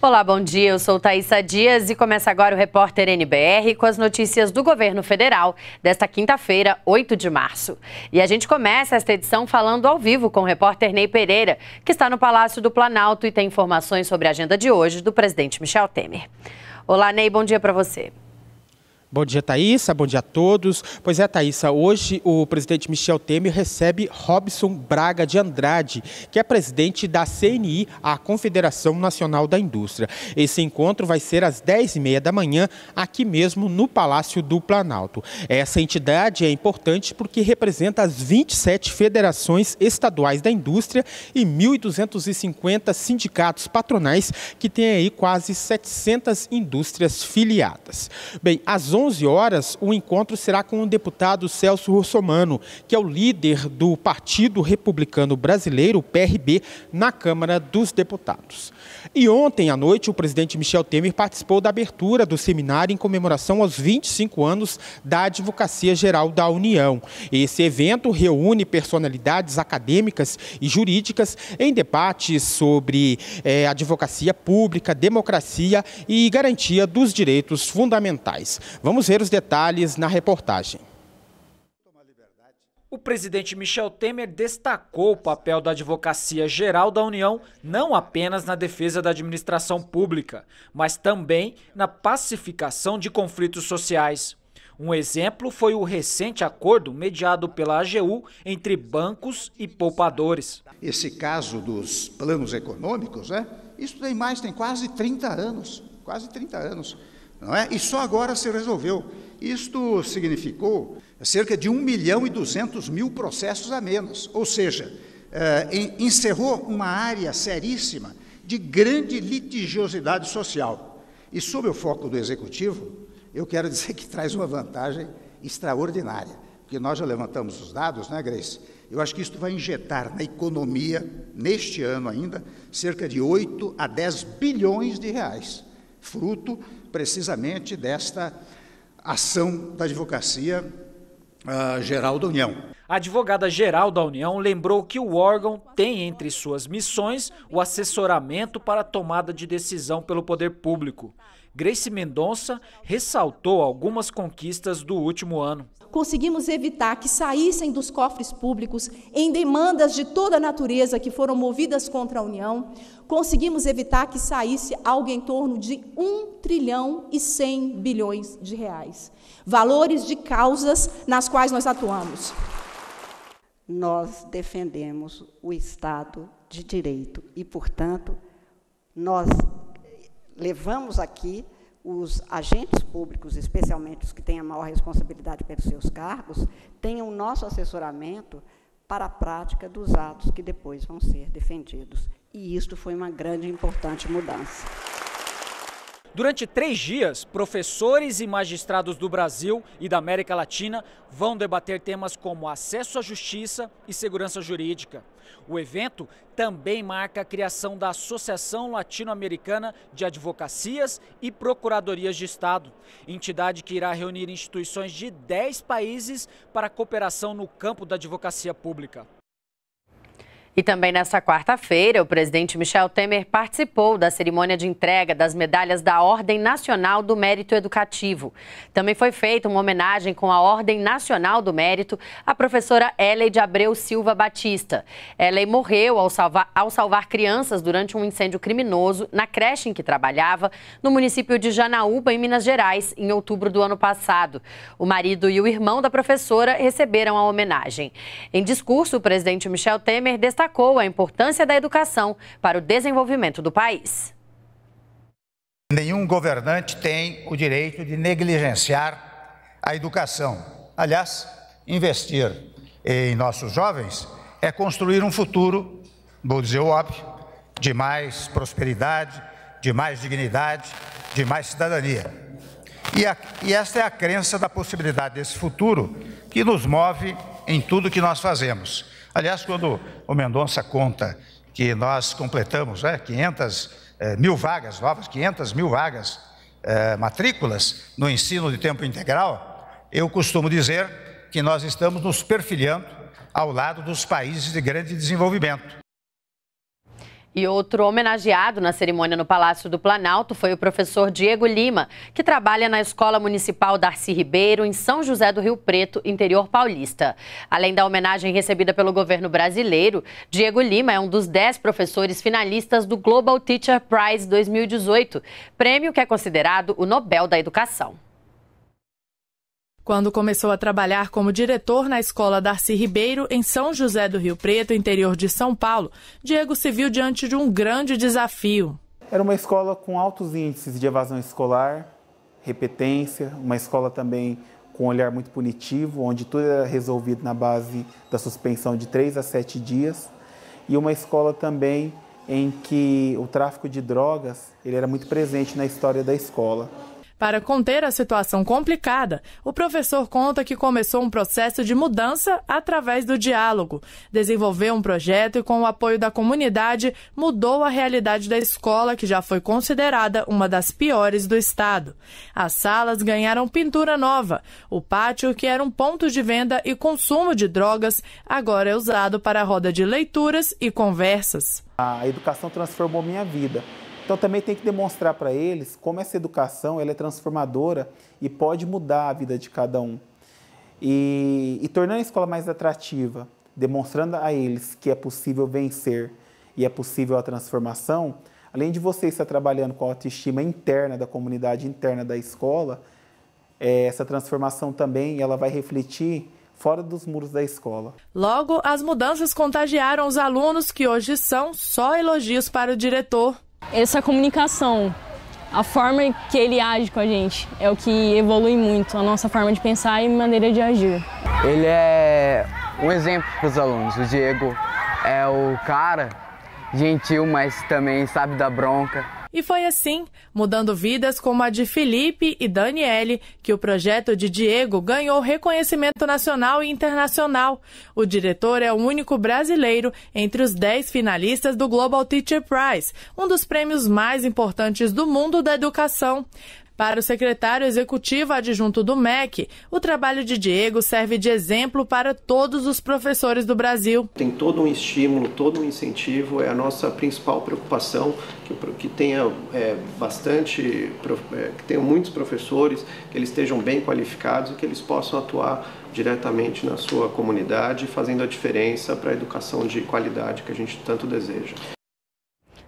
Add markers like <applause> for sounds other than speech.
Olá, bom dia. Eu sou Thaisa Dias e começa agora o repórter NBR com as notícias do governo federal desta quinta-feira, 8 de março. E a gente começa esta edição falando ao vivo com o repórter Ney Pereira, que está no Palácio do Planalto e tem informações sobre a agenda de hoje do presidente Michel Temer. Olá, Ney, bom dia para você. Bom dia, Thaisa. Bom dia a todos. Pois é, Thaisa, hoje o presidente Michel Temer recebe Robson Braga de Andrade, que é presidente da CNI, a Confederação Nacional da Indústria. Esse encontro vai ser às 10h30 da manhã, aqui mesmo no Palácio do Planalto. Essa entidade é importante porque representa as 27 federações estaduais da indústria e 1.250 sindicatos patronais, que têm aí quase 700 indústrias filiadas. Bem, às 11 horas, o encontro será com o deputado Celso Russomano, que é o líder do Partido Republicano Brasileiro, PRB, na Câmara dos Deputados. E ontem à noite, o presidente Michel Temer participou da abertura do seminário em comemoração aos 25 anos da Advocacia Geral da União. Esse evento reúne personalidades acadêmicas e jurídicas em debates sobre eh, advocacia pública, democracia e garantia dos direitos fundamentais. Vamos ver os detalhes na reportagem. O presidente Michel Temer destacou o papel da Advocacia Geral da União não apenas na defesa da administração pública, mas também na pacificação de conflitos sociais. Um exemplo foi o recente acordo mediado pela AGU entre bancos e poupadores. Esse caso dos planos econômicos, né? isso tem mais, tem quase 30 anos, quase 30 anos não é? E só agora se resolveu. Isto significou cerca de 1 milhão e 200 mil processos a menos, ou seja, eh, encerrou uma área seríssima de grande litigiosidade social. E sob o foco do executivo, eu quero <laughs> dizer que traz uma vantagem extraordinária, porque nós já levantamos os dados, né, Grace? Eu acho que isto vai injetar na economia, neste ano ainda, cerca de 8 a 10 bilhões de reais, fruto precisamente desta ação da Advocacia uh, Geral da União. A advogada-geral da União lembrou que o órgão tem entre suas missões o assessoramento para a tomada de decisão pelo poder público. Grace Mendonça ressaltou algumas conquistas do último ano conseguimos evitar que saíssem dos cofres públicos em demandas de toda natureza que foram movidas contra a União, conseguimos evitar que saísse algo em torno de 1 trilhão e 100 bilhões de reais. Valores de causas nas quais nós atuamos. Nós defendemos o Estado de Direito e, portanto, nós levamos aqui os agentes públicos, especialmente os que têm a maior responsabilidade pelos seus cargos, tenham nosso assessoramento para a prática dos atos que depois vão ser defendidos. E isto foi uma grande e importante mudança. Durante três dias, professores e magistrados do Brasil e da América Latina vão debater temas como acesso à justiça e segurança jurídica. O evento também marca a criação da Associação Latino-Americana de Advocacias e Procuradorias de Estado, entidade que irá reunir instituições de 10 países para cooperação no campo da advocacia pública. E também nesta quarta-feira, o presidente Michel Temer participou da cerimônia de entrega das medalhas da Ordem Nacional do Mérito Educativo. Também foi feita uma homenagem com a Ordem Nacional do Mérito à professora Ellen de Abreu Silva Batista. Ellen morreu ao salvar, ao salvar crianças durante um incêndio criminoso na creche em que trabalhava, no município de Janaúba, em Minas Gerais, em outubro do ano passado. O marido e o irmão da professora receberam a homenagem. Em discurso, o presidente Michel Temer destacou destacou a importância da educação para o desenvolvimento do país. Nenhum governante tem o direito de negligenciar a educação. Aliás, investir em nossos jovens é construir um futuro, vou dizer óbvio, de mais prosperidade, de mais dignidade, de mais cidadania. E, a, e, esta é a crença da possibilidade desse futuro que nos move em tudo que nós fazemos. Aliás, quando o Mendonça conta que nós completamos né, 500 eh, mil vagas novas, 500 mil vagas eh, matrículas no ensino de tempo integral, eu costumo dizer que nós estamos nos perfilhando ao lado dos países de grande desenvolvimento. E outro homenageado na cerimônia no Palácio do Planalto foi o professor Diego Lima, que trabalha na Escola Municipal Darcy Ribeiro, em São José do Rio Preto, interior paulista. Além da homenagem recebida pelo governo brasileiro, Diego Lima é um dos dez professores finalistas do Global Teacher Prize 2018, prêmio que é considerado o Nobel da Educação quando começou a trabalhar como diretor na escola Darcy Ribeiro, em São José do Rio Preto, interior de São Paulo, Diego se viu diante de um grande desafio. Era uma escola com altos índices de evasão escolar, repetência, uma escola também com um olhar muito punitivo, onde tudo era resolvido na base da suspensão de 3 a 7 dias, e uma escola também em que o tráfico de drogas ele era muito presente na história da escola. Para conter a situação complicada, o professor conta que começou um processo de mudança através do diálogo. Desenvolveu um projeto e, com o apoio da comunidade, mudou a realidade da escola, que já foi considerada uma das piores do estado. As salas ganharam pintura nova. O pátio, que era um ponto de venda e consumo de drogas, agora é usado para roda de leituras e conversas. A educação transformou minha vida. Então também tem que demonstrar para eles como essa educação ela é transformadora e pode mudar a vida de cada um. E, e tornando a escola mais atrativa, demonstrando a eles que é possível vencer e é possível a transformação, além de você estar trabalhando com a autoestima interna da comunidade interna da escola, é, essa transformação também ela vai refletir fora dos muros da escola. Logo, as mudanças contagiaram os alunos que hoje são só elogios para o diretor. Essa comunicação, a forma que ele age com a gente, é o que evolui muito a nossa forma de pensar e maneira de agir. Ele é um exemplo para os alunos. O Diego é o cara gentil, mas também sabe da bronca. E foi assim, mudando vidas como a de Felipe e Daniele, que o projeto de Diego ganhou reconhecimento nacional e internacional. O diretor é o único brasileiro entre os 10 finalistas do Global Teacher Prize, um dos prêmios mais importantes do mundo da educação. Para o secretário executivo adjunto do MEC, o trabalho de Diego serve de exemplo para todos os professores do Brasil. Tem todo um estímulo, todo um incentivo, é a nossa principal preocupação que, que tenha é, bastante, é, que tenham muitos professores, que eles estejam bem qualificados e que eles possam atuar diretamente na sua comunidade, fazendo a diferença para a educação de qualidade que a gente tanto deseja.